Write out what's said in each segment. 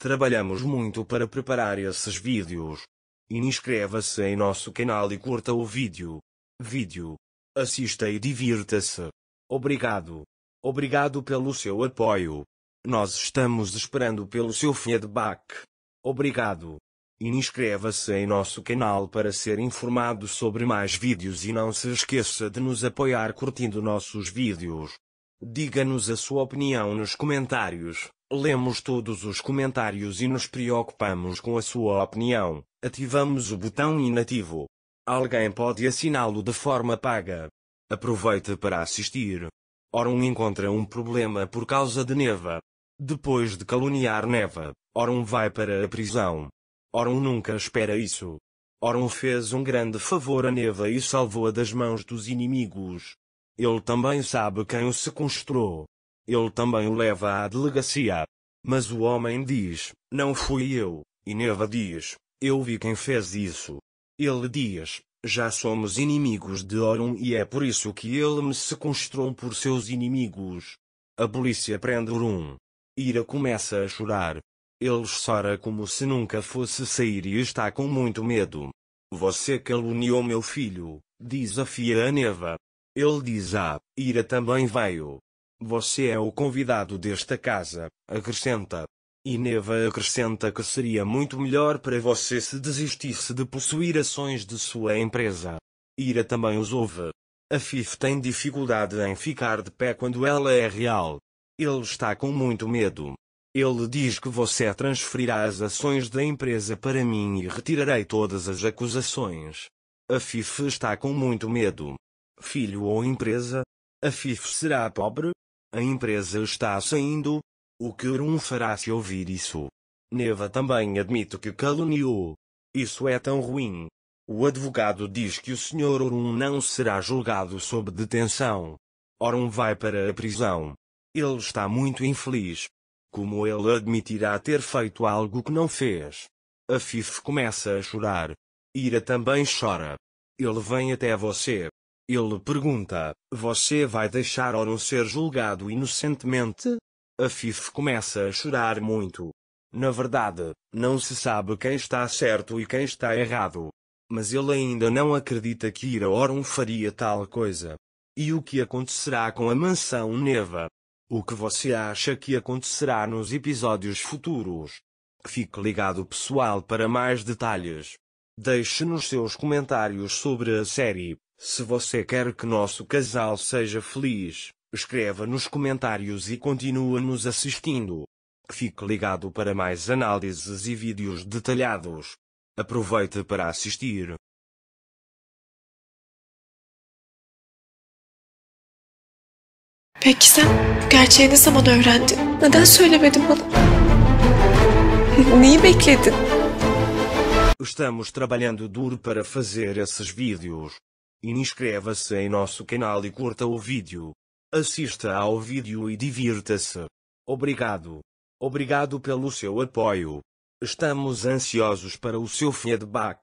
Trabalhamos muito para preparar esses vídeos. Inscreva-se em nosso canal e curta o vídeo. Vídeo. Assista e divirta-se. Obrigado. Obrigado pelo seu apoio. Nós estamos esperando pelo seu feedback. Obrigado. E inscreva-se em nosso canal para ser informado sobre mais vídeos e não se esqueça de nos apoiar curtindo nossos vídeos. Diga-nos a sua opinião nos comentários. Lemos todos os comentários e nos preocupamos com a sua opinião. Ativamos o botão inativo. Alguém pode assiná-lo de forma paga. Aproveite para assistir. Orum encontra um problema por causa de Neva. Depois de caluniar Neva, Orum vai para a prisão. Orum nunca espera isso. Orum fez um grande favor a Neva e salvou-a das mãos dos inimigos. Ele também sabe quem o sequestrou. Ele também o leva à delegacia. Mas o homem diz, não fui eu, e Neva diz, eu vi quem fez isso. Ele diz, já somos inimigos de Orum e é por isso que ele me sequestrou por seus inimigos. A polícia prende Orum. Ira começa a chorar. Ele chora como se nunca fosse sair e está com muito medo. Você caluniou meu filho, diz a a Neva. Ele diz ah, Ira também veio. Você é o convidado desta casa, acrescenta. E Neva acrescenta que seria muito melhor para você se desistisse de possuir ações de sua empresa. Ira também os ouve. A FIF tem dificuldade em ficar de pé quando ela é real. Ele está com muito medo. Ele diz que você transferirá as ações da empresa para mim e retirarei todas as acusações. A FIF está com muito medo. Filho ou empresa? A FIF será pobre? A empresa está saindo? O que Orum fará se ouvir isso? Neva também admite que caluniou. Isso é tão ruim. O advogado diz que o Sr. Orum não será julgado sob detenção. Orum vai para a prisão. Ele está muito infeliz. Como ele admitirá ter feito algo que não fez? Afif começa a chorar. Ira também chora. Ele vem até você. Ele pergunta: Você vai deixar Oron ser julgado inocentemente? Afif começa a chorar muito. Na verdade, não se sabe quem está certo e quem está errado. Mas ele ainda não acredita que Ira Oron faria tal coisa. E o que acontecerá com a mansão Neva? O que você acha que acontecerá nos episódios futuros? Fique ligado pessoal para mais detalhes. Deixe nos seus comentários sobre a série. Se você quer que nosso casal seja feliz, escreva nos comentários e continue nos assistindo. Fique ligado para mais análises e vídeos detalhados. Aproveite para assistir. Peki sen gerçeği ne zaman öğrendin? Neden söylemedin bana? Neyi bekledin? Estamos trabalhando duro para fazer esses vídeos. Inscreva-se em nosso canal e curta o vídeo. Assista ao vídeo e divirta-se. Obrigado. Obrigado pelo seu apoio. Estamos ansiosos para o seu feedback.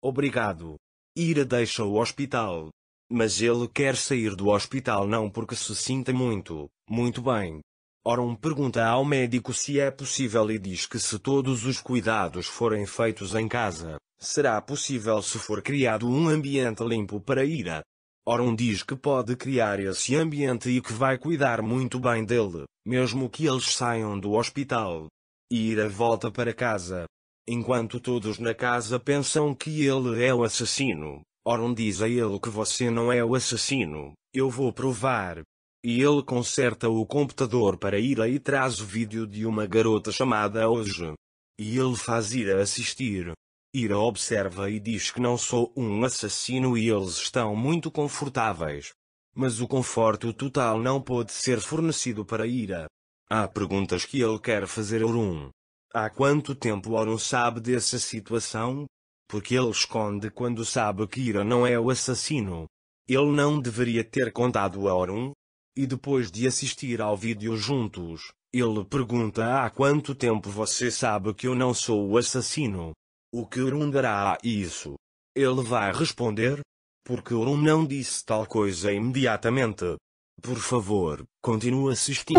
Obrigado. Ira deixa o hospital mas ele quer sair do hospital não porque se sinta muito, muito bem. Oron pergunta ao médico se é possível e diz que se todos os cuidados forem feitos em casa, será possível se for criado um ambiente limpo para Ira. Oron diz que pode criar esse ambiente e que vai cuidar muito bem dele, mesmo que eles saiam do hospital. Ira volta para casa. Enquanto todos na casa pensam que ele é o assassino, Orum diz a ele que você não é o assassino, eu vou provar. E ele conserta o computador para Ira e traz o vídeo de uma garota chamada hoje. E ele faz Ira assistir. Ira observa e diz que não sou um assassino e eles estão muito confortáveis. Mas o conforto total não pode ser fornecido para Ira. Há perguntas que ele quer fazer a Orun. Há quanto tempo Orun sabe dessa situação? porque ele esconde quando sabe que Ira não é o assassino. Ele não deveria ter contado a Orun. E depois de assistir ao vídeo juntos, ele pergunta há quanto tempo você sabe que eu não sou o assassino. O que Orun dará a isso? Ele vai responder? Porque Orun não disse tal coisa imediatamente. Por favor, continue assistindo.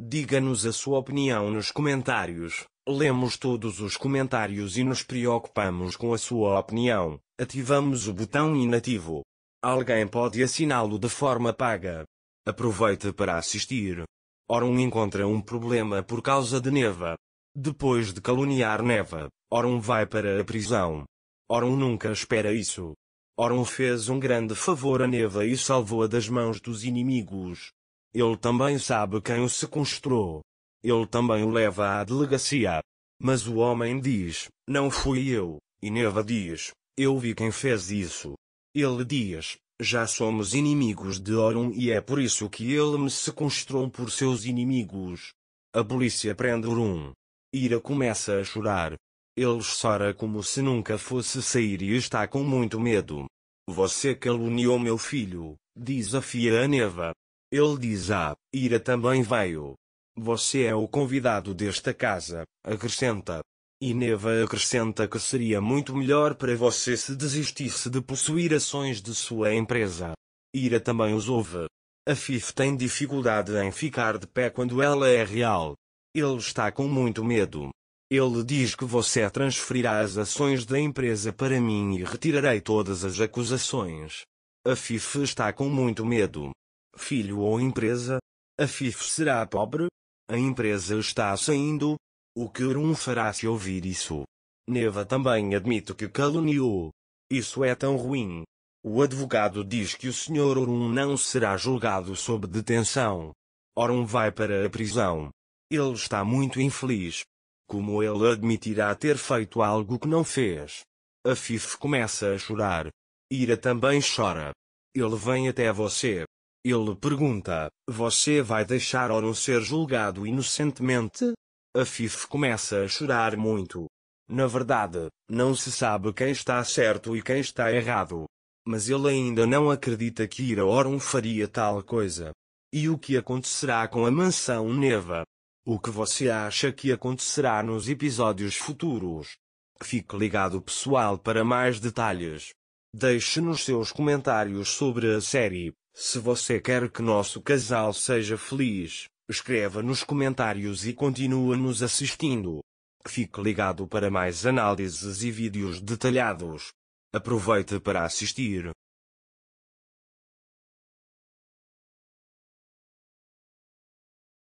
Diga-nos a sua opinião nos comentários. Lemos todos os comentários e nos preocupamos com a sua opinião. Ativamos o botão inativo. Alguém pode assiná-lo de forma paga. Aproveite para assistir. Orum encontra um problema por causa de Neva. Depois de caluniar Neva, Orum vai para a prisão. Orum nunca espera isso. Orum fez um grande favor a Neva e salvou-a das mãos dos inimigos. Ele também sabe quem o sequestrou. Ele também o leva à delegacia. Mas o homem diz: Não fui eu. E Neva diz: Eu vi quem fez isso. Ele diz: Já somos inimigos de Orum e é por isso que ele me sequestrou por seus inimigos. A polícia prende Orun. Ira começa a chorar. Ele chora como se nunca fosse sair e está com muito medo. Você caluniou meu filho, desafia a Neva. Ele diz a Ira também veio. Você é o convidado desta casa, acrescenta. E Neva acrescenta que seria muito melhor para você se desistisse de possuir ações de sua empresa. Ira também os ouve. A FIF tem dificuldade em ficar de pé quando ela é real. Ele está com muito medo. Ele diz que você transferirá as ações da empresa para mim e retirarei todas as acusações. A FIF está com muito medo filho ou empresa. A FIF será pobre? A empresa está saindo? O que Urum fará se ouvir isso? Neva também admite que caluniou. Isso é tão ruim. O advogado diz que o Sr. Orum não será julgado sob detenção. Orum vai para a prisão. Ele está muito infeliz. Como ele admitirá ter feito algo que não fez? A FIF começa a chorar. Ira também chora. Ele vem até você. Ele pergunta: Você vai deixar Orun ser julgado inocentemente? A começa a chorar muito. Na verdade, não se sabe quem está certo e quem está errado. Mas ele ainda não acredita que Ira Oron faria tal coisa. E o que acontecerá com a mansão Neva? O que você acha que acontecerá nos episódios futuros? Fique ligado pessoal para mais detalhes. Deixe nos seus comentários sobre a série, se você quer que nosso casal seja feliz, escreva nos comentários e continue nos assistindo. Fique ligado para mais análises e vídeos detalhados. Aproveite para assistir.